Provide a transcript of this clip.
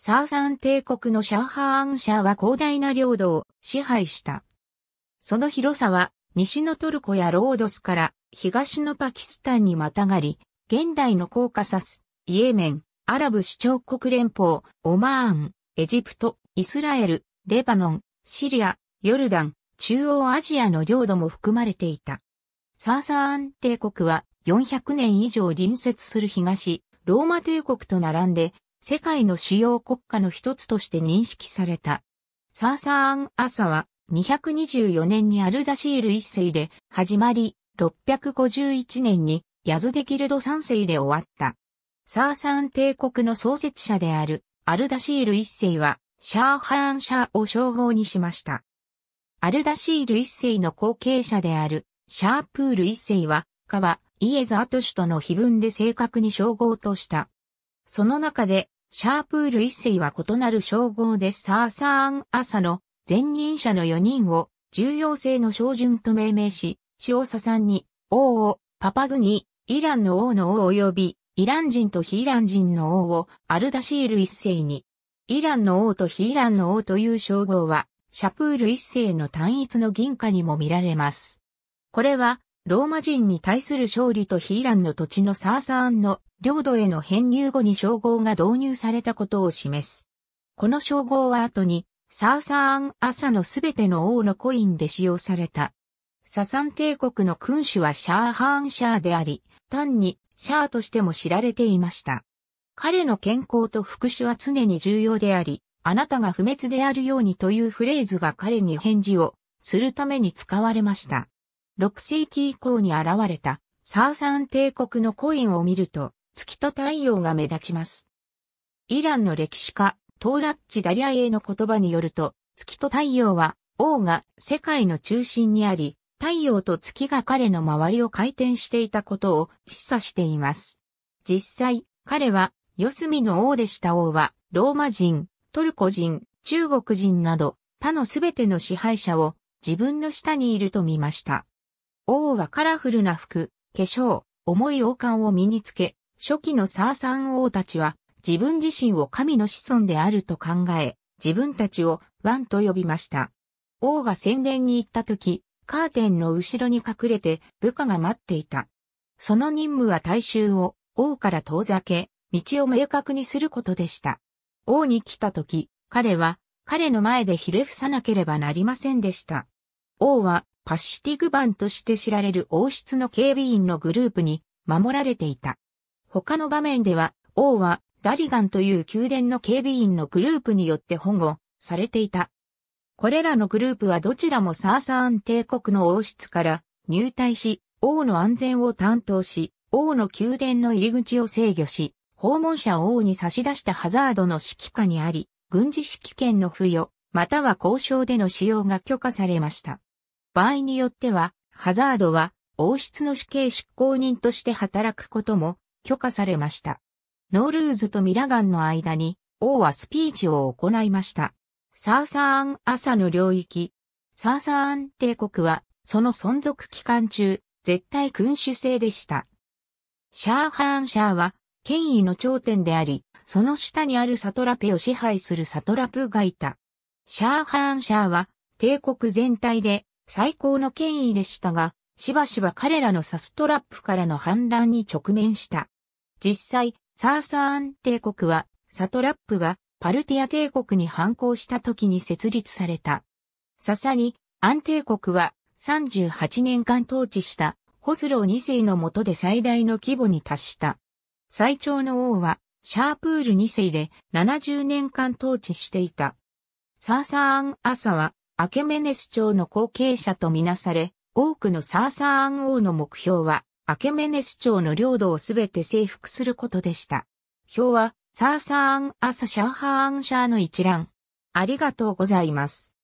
サーサン帝国のシャーハーン社は広大な領土を支配した。その広さは西のトルコやロードスから東のパキスタンにまたがり、現代のコーカサス、イエメン、アラブ首長国連邦、オマーン、エジプト、イスラエル、レバノン、シリア、ヨルダン、中央アジアの領土も含まれていた。サーサーン帝国は400年以上隣接する東、ローマ帝国と並んで世界の主要国家の一つとして認識された。サーサーン・アサは224年にアルダシール一世で始まり、651年にヤズデギルド三世で終わった。サーサン帝国の創設者であるアルダシール一世はシャーハーンシャーを称号にしました。アルダシール一世の後継者であるシャープール一世は、カワ、イエザートシュとの碑文で正確に称号とした。その中で、シャープール一世は異なる称号でサーサーン・アサの前任者の4人を重要性の照準と命名し、少佐さんに王をパパグニ、イランの王の王及びイラン人とヒイラン人の王をアルダシール一世に、イランの王とヒイランの王という称号は、シャプール一世の単一の銀貨にも見られます。これは、ローマ人に対する勝利とヒーランの土地のサーサーンの領土への編入後に称号が導入されたことを示す。この称号は後にサーサーン朝のすべての王のコインで使用された。ササン帝国の君主はシャーハーンシャーであり、単にシャーとしても知られていました。彼の健康と福祉は常に重要であり、あなたが不滅であるようにというフレーズが彼に返事をするために使われました。6世紀以降に現れたサーサン帝国のコインを見ると、月と太陽が目立ちます。イランの歴史家、トーラッチ・ダリアエの言葉によると、月と太陽は、王が世界の中心にあり、太陽と月が彼の周りを回転していたことを示唆しています。実際、彼は、四隅の王でした王は、ローマ人、トルコ人、中国人など、他のすべての支配者を自分の下にいると見ました。王はカラフルな服、化粧、重い王冠を身につけ、初期のサーサン王たちは自分自身を神の子孫であると考え、自分たちをワンと呼びました。王が宣伝に行った時、カーテンの後ろに隠れて部下が待っていた。その任務は大衆を王から遠ざけ、道を明確にすることでした。王に来た時、彼は彼の前でひれ伏さなければなりませんでした。王はパッシティグ版として知られる王室の警備員のグループに守られていた。他の場面では、王はダリガンという宮殿の警備員のグループによって保護されていた。これらのグループはどちらもサーサーン帝国の王室から入隊し、王の安全を担当し、王の宮殿の入り口を制御し、訪問者を王に差し出したハザードの指揮下にあり、軍事指揮権の付与、または交渉での使用が許可されました。場合によっては、ハザードは王室の死刑執行人として働くことも許可されました。ノールーズとミラガンの間に王はスピーチを行いました。サーサーン朝の領域。サーサーン帝国はその存続期間中、絶対君主制でした。シャーハーンシャーは権威の頂点であり、その下にあるサトラペを支配するサトラプがいた。シャーハーンシャーは帝国全体で最高の権威でしたが、しばしば彼らのサストラップからの反乱に直面した。実際、サーサーン帝国は、サトラップがパルティア帝国に反抗した時に設立された。ささに、アン帝国は38年間統治したホスロー2世の下で最大の規模に達した。最長の王はシャープール2世で70年間統治していた。サーサーン・朝はアケメネス朝の後継者とみなされ、多くのサーサーアン王の目標は、アケメネス朝の領土をすべて征服することでした。表は、サーサーアン・アサ・シャーハーアン・シャーの一覧。ありがとうございます。